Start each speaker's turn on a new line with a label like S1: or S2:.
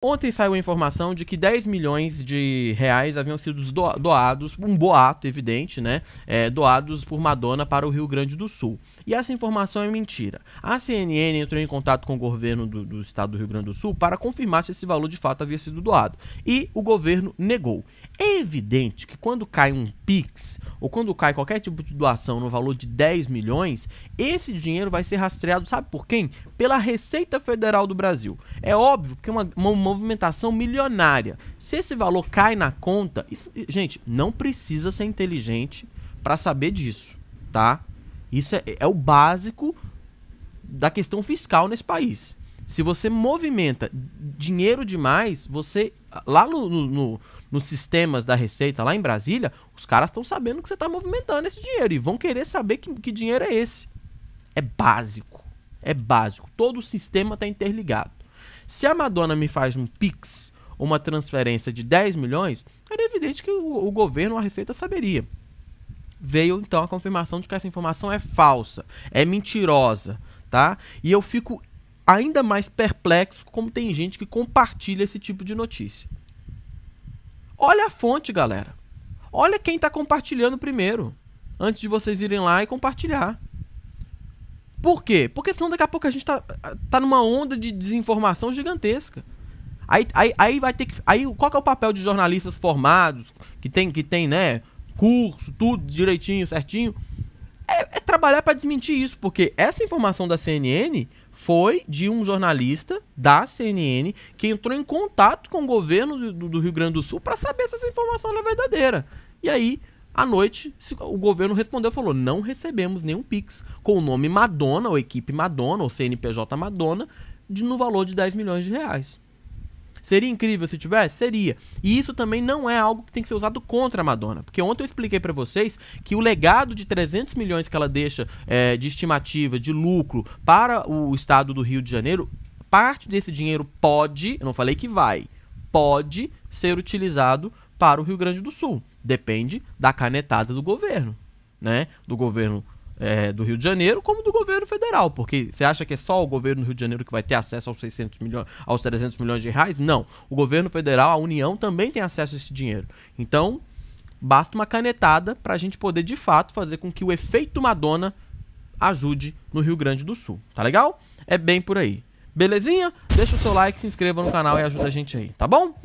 S1: Ontem saiu a informação de que 10 milhões de reais haviam sido doados, um boato evidente, né? É, doados por Madonna para o Rio Grande do Sul. E essa informação é mentira. A CNN entrou em contato com o governo do, do estado do Rio Grande do Sul para confirmar se esse valor de fato havia sido doado. E o governo negou. É evidente que quando cai um Pix ou quando cai qualquer tipo de doação no valor de 10 milhões, esse dinheiro vai ser rastreado, sabe por quem? Pela Receita Federal do Brasil. É óbvio, porque é uma, uma movimentação milionária. Se esse valor cai na conta, isso, gente, não precisa ser inteligente para saber disso, tá? Isso é, é o básico da questão fiscal nesse país. Se você movimenta dinheiro demais, você lá no, no, nos sistemas da Receita, lá em Brasília, os caras estão sabendo que você está movimentando esse dinheiro e vão querer saber que, que dinheiro é esse. É básico. É básico. Todo o sistema está interligado. Se a Madonna me faz um Pix ou uma transferência de 10 milhões, era evidente que o, o governo, a Receita, saberia. Veio então a confirmação de que essa informação é falsa, é mentirosa, tá? E eu fico ainda mais perplexo como tem gente que compartilha esse tipo de notícia. Olha a fonte, galera. Olha quem está compartilhando primeiro, antes de vocês irem lá e compartilhar. Por quê? Porque senão daqui a pouco a gente está tá numa onda de desinformação gigantesca. Aí, aí, aí vai ter que. Aí qual que é o papel de jornalistas formados, que tem, que tem, né? Curso, tudo direitinho, certinho trabalhar para desmentir isso, porque essa informação da CNN foi de um jornalista da CNN que entrou em contato com o governo do, do Rio Grande do Sul para saber se essa informação era verdadeira. E aí, à noite, o governo respondeu falou: não recebemos nenhum Pix com o nome Madonna, ou equipe Madonna, ou CNPJ Madonna, de, no valor de 10 milhões de reais. Seria incrível se tivesse? Seria. E isso também não é algo que tem que ser usado contra a Madonna, porque ontem eu expliquei para vocês que o legado de 300 milhões que ela deixa é, de estimativa de lucro para o estado do Rio de Janeiro, parte desse dinheiro pode, eu não falei que vai, pode ser utilizado para o Rio Grande do Sul. Depende da canetada do governo, né? Do governo é, do Rio de Janeiro, como do governo federal, porque você acha que é só o governo do Rio de Janeiro que vai ter acesso aos 600 milhões, aos 300 milhões de reais? Não, o governo federal, a União também tem acesso a esse dinheiro. Então, basta uma canetada para a gente poder de fato fazer com que o efeito Madonna ajude no Rio Grande do Sul. Tá legal? É bem por aí. Belezinha? Deixa o seu like, se inscreva no canal e ajuda a gente aí, tá bom?